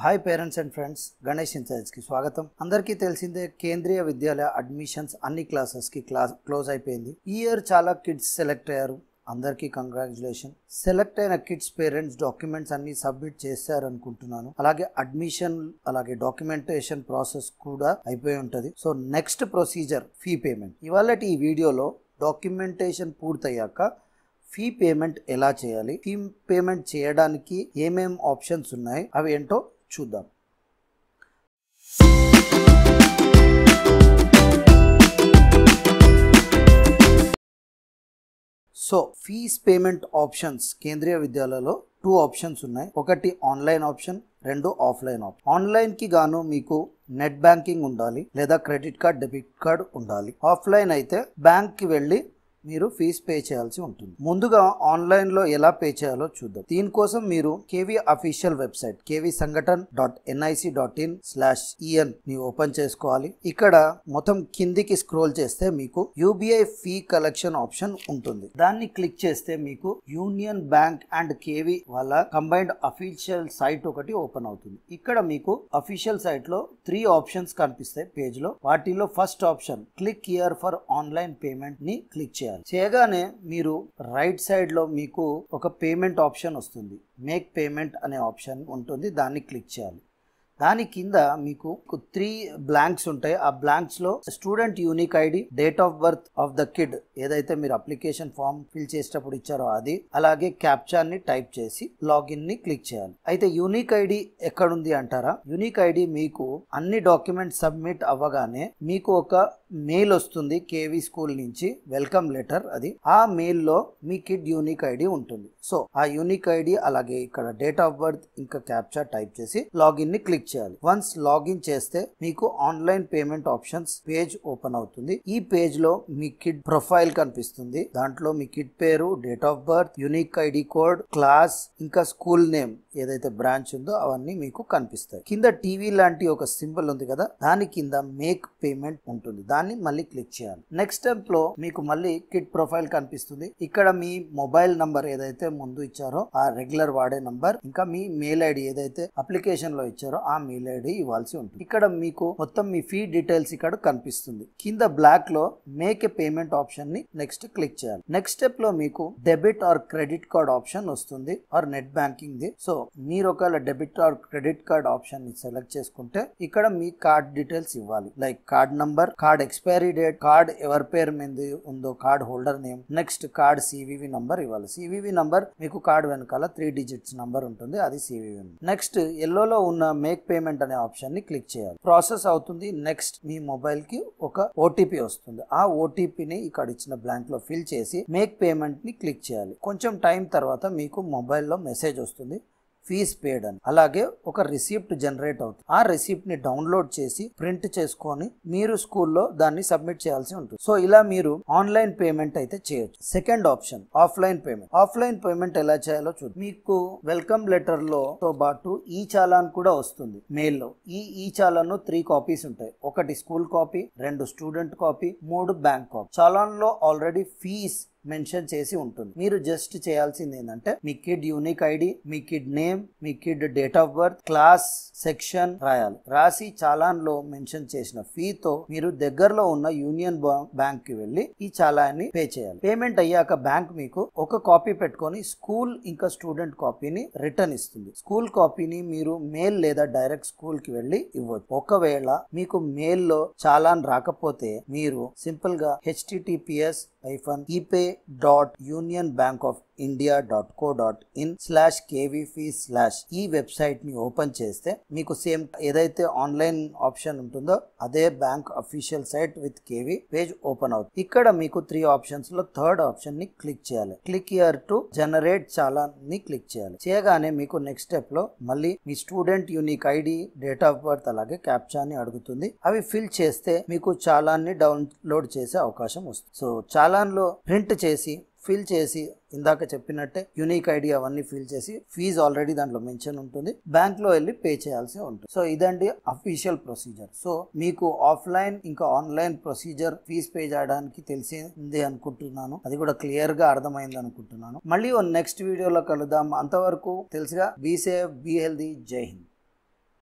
hi parents and friends Ganesh ఇన్సైట్స్కి స్వాగతం అందరికీ తెలిసిందే కేంద్రీయ విద్యాలయ అడ్మిషన్స్ అన్ని క్లాసెస్కి క్లాస్ క్లోజ్ అయిపోయింది ఈ ఇయర్ చాలా కిడ్స్ సెలెక్ట్ అయ్యారు అందరికీ కంగ్రాచులేషన్ సెలెక్ట్ అయిన కిడ్స్ పేరెంట్స్ డాక్యుమెంట్స్ అన్ని సబ్మిట్ చేశారు అనుకుంటున్నాను అలాగే అడ్మిషన్ అలాగే డాక్యుమెంటేషన్ ప్రాసెస్ కూడా అయిపోయి ఉంటుంది so next procedure fee payment ఇవాళ ఈ వీడియోలో డాక్యుమెంటేషన్ పూర్తయ్యాక ఫీ పేమెంట్ ఎలా చేయాలి ఫీ పేమెంట్ చేయడానికి ఏమేం ఆప్షన్స్ ఉన్నాయి అవి ఏంటో చూద్దాం సో ఫీజ్ పేమెంట్ ఆప్షన్స్ కేంద్రీయ విద్యాలయంలో టూ ఆప్షన్స్ ఉన్నాయి ఒకటి ఆన్లైన్ ఆప్షన్ రెండు ఆఫ్లైన్ ఆప్షన్ ఆన్లైన్ కి గాను మీకు నెట్ బ్యాంకింగ్ ఉండాలి లేదా క్రెడిట్ కార్డ్ డెబిట్ కార్డ్ ఉండాలి ఆఫ్లైన్ అయితే బ్యాంక్ కి వెళ్ళి మీరు ఫీజ్ పే చేయాల్సి ఉంటుంది ముందుగా ఆన్లైన్లో ఎలా పే చేయాలో చూద్దాం దీనికోసం మీరు KV official website KV Sangathan dot NIC dot in slash EN ని ఓపెన్ చేసుకోవాలి ఇక్కడ మొత్తం కిందికి స్క్రోల్ చేస్తే మీకు యూబీఐ ఫీ కలెక్షన్ ఆప్షన్ ఉంటుంది దాన్ని క్లిక్ చేస్తే మీకు యూనియన్ బ్యాంక్ అండ్ కేవీ వాళ్ళ కంబైన్డ్ అఫీషియల్ సైట్ ఒకటి ఓపెన్ అవుతుంది ఇక్కడ మీకు అఫీషియల్ సైట్ లో త్రీ ఆప్షన్స్ కనిపిస్తాయి పేజ్ లో వాటిలో first option click here for online payment ని క్లిక్ చేయాలి చేయాలి చేయగానే మీరు రైట్ సైడ్లో మీకు ఒక పేమెంట్ ఆప్షన్ వస్తుంది మేక్ పేమెంట్ అనే ఆప్షన్ ఉంటుంది దాన్ని క్లిక్ చేయాలి దాని కింద మీకు త్రీ బ్లాంక్స్ ఉంటాయి ఆ బ్లాంక్స్ లో student unique ID date of birth of the kid ఏదైతే మీరు అప్లికేషన్ ఫామ్ ఫిల్ చేసేటప్పుడు ఇచ్చారో అది అలాగే క్యాప్చర్ ని టైప్ చేసి లాగిన్ ని క్లిక్ చేయాలి అయితే యూనిక్ ఐడి ఎక్కడుంది అంటారా యూనిక్ ఐడి మీకు అన్ని డాక్యుమెంట్స్ సబ్మిట్ అవ్వగానే మీకు ఒక మెయిల్ వస్తుంది కేవీ స్కూల్ నుంచి వెల్కమ్ లెటర్ అది ఆ మెయిల్లో మీ కిడ్ యూనిక్ ఐడి ఉంటుంది సో ఆ యూనిక్ ఐడి అలాగే ఇక్కడ డేట్ ఆఫ్ బర్త్ ఇంకా క్యాప్చర్ టైప్ చేసి లాగిన్ ని క్లిక్ చేయాలి వన్స్ లాగిన్ చేస్తే మీకు online payment options page open అవుతుంది ఈ పేజ్ లో మీ కిడ్ ప్రొఫైల్ కనిపిస్తుంది దాంట్లో మీ కిడ్ పేరు date of birth unique ID code class ఇంకా స్కూల్ నేమ్ ఏదైతే బ్రాంచ్ ఉందో అవన్నీ మీకు కనిపిస్తాయి కింద టీవీ లాంటి ఒక సింబల్ ఉంది కదా దాని కింద మేక్ పేమెంట్ ఉంటుంది దాని దాన్ని మళ్ళీ క్లిక్ చేయాలి నెక్స్ట్ లో మీకు మళ్ళీ కిట్ ప్రొఫైల్ కనిపిస్తుంది ఇక్కడ మీ మొబైల్ నంబర్ ఏదైతే ముందు ఇచ్చారో ఆ రెగ్యులర్ వాడే నంబర్ ఇంకా మీ మెయిల్ ఐడి ఏదైతే అప్లికేషన్ లో ఇచ్చారో ఆ మెయిల్ ఐడి ఇవ్వాల్సి ఉంటుంది ఇక్కడ మీకు మొత్తం మీ ఫీ డీటెయిల్స్ ఇక్కడ కనిపిస్తుంది కింద బ్లాక్ లో మేక్ పేమెంట్ ఆప్షన్ ని నెక్స్ట్ క్లిక్ చేయాలి నెక్స్ట్ స్టెప్ లో మీకు debit or credit card option వస్తుంది ఆర్ నెట్ బ్యాంకింగ్ ది సో మీరు ఒకవేళ debit or credit card option ని సెలెక్ట్ చేసుకుంటే ఇక్కడ మీ కార్డ్ డీటెయిల్స్ ఇవ్వాలి like card number card expiry date card ఎవరి పేరు మీద ఉందో card holder name next card CVV number ఇవ్వాలి సివివి నంబర్ మీకు కార్డ్ వెనకాల త్రీ డిజిట్స్ నంబర్ ఉంటుంది అది సివివి నెక్స్ట్ ఎల్లోలో ఉన్న మేక్ పేమెంట్ అనే ఆప్షన్ ని క్లిక్ చేయాలి ప్రాసెస్ అవుతుంది నెక్స్ట్ మీ మొబైల్ కి ఒక ఓటీపీ వస్తుంది ఆ ఓటీపీని ఇక్కడ ఇచ్చిన బ్లాంక్ లో ఫిల్ చేసి మేక్ పేమెంట్ ని క్లిక్ చేయాలి కొంచెం టైం తర్వాత మీకు మొబైల్లో మెసేజ్ వస్తుంది ఫీజ్ పేడ్ అని అలాగే ఒక రిసిప్ట్ జనరేట్ అవుతుంది ఆ రిసీప్ట్ ని డౌన్లోడ్ చేసి ప్రింట్ చేసుకొని మీరు స్కూల్లో దాన్ని సబ్మిట్ చేయాల్సి ఉంటుంది సో ఇలా మీరు ఆన్లైన్ పేమెంట్ అయితే చేయొచ్చు second option offline payment offline payment ఎలా చేయాలో చూద్దాం మీకు వెల్కమ్ లెటర్ లో తో పాటు ఈ చాలాన్ కూడా వస్తుంది మెయిల్ లో ఈ ఈ చాలాన్ త్రీ కాపీస్ ఉంటాయి ఒకటి స్కూల్ కాపీ రెండు స్టూడెంట్ కాపీ మూడు బ్యాంక్ కాపీ చాలాన్ లో ఆల్రెడీ ఫీజ్ మెన్షన్ చేసి ఉంటుంది మీరు జస్ట్ చేయాల్సింది ఏంటంటే మీ కిడ్ యూనిక్ ఐడి మీ కిడ్ నేమ్ మీ kid date of birth class section రాయాలి రాసి చాలాన్లో మెన్షన్ చేసిన ఫీతో మీరు దగ్గరలో ఉన్న యూనియన్ బ్యాంక్ కి వెళ్ళి ఈ చాలాన్ని పే చేయాలి పేమెంట్ అయ్యాక బ్యాంక్ మీకు ఒక కాపీ పెట్టుకొని స్కూల్ ఇంకా స్టూడెంట్ కాపీని రిటర్న్ ఇస్తుంది స్కూల్ కాపీని మీరు మెయిల్ లేదా డైరెక్ట్ స్కూల్ కి వెళ్ళి ఇవ్వచ్చు ఒకవేళ మీకు మెయిల్లో చాలాన్ రాకపోతే మీరు సింపుల్ గా హెచ్టిటిపిఎస్ ఐఫన్ epay dot Union Bank of India dot dot co in slash KV fee slash ఈ వెబ్సైట్ని ఓపెన్ చేస్తే మీకు సేమ్ ఏదైతే ఆన్లైన్ ఆప్షన్ ఉంటుందో అదే bank official site with KV page open అవుతుంది ఇక్కడ మీకు త్రీ ఆప్షన్స్ లో థర్డ్ ఆప్షన్ ని క్లిక్ చేయాలి click here to generate challan ని క్లిక్ చేయాలి చేయగానే మీకు నెక్స్ట్ స్టెప్ లో మళ్ళీ మీ student unique ID date of birth అలాగే క్యాప్చా అని అడుగుతుంది అవి ఫిల్ చేస్తే మీకు చాలాన్ని డౌన్లోడ్ చేసే అవకాశం వస్తుంది సో లో ప్రింట్ చేసి ఫిల్ చేసి ఇందాక చెప్పినట్టే యూనిక్ ఐడి అవన్నీ ఫిల్ చేసి ఫీజు ఆల్రెడీ దాంట్లో మెన్షన్ ఉంటుంది బ్యాంక్ లో వెళ్ళి పే చేయాల్సి ఉంటుంది సో ఇదండి అఫీషియల్ ప్రొసీజర్ సో మీకు ఆఫ్లైన్ ఇంకా ఆన్లైన్ ప్రొసీజర్ ఫీజు పే చేయడానికి తెలిసింది అనుకుంటున్నాను అది కూడా క్లియర్ గా అర్థమైంది అనుకుంటున్నాను మళ్ళీ నెక్స్ట్ వీడియోలో కలుద్దాం అంతవరకు తెలుసుగా బీ సేఫ్ బీ హెల్దీ జై హింద్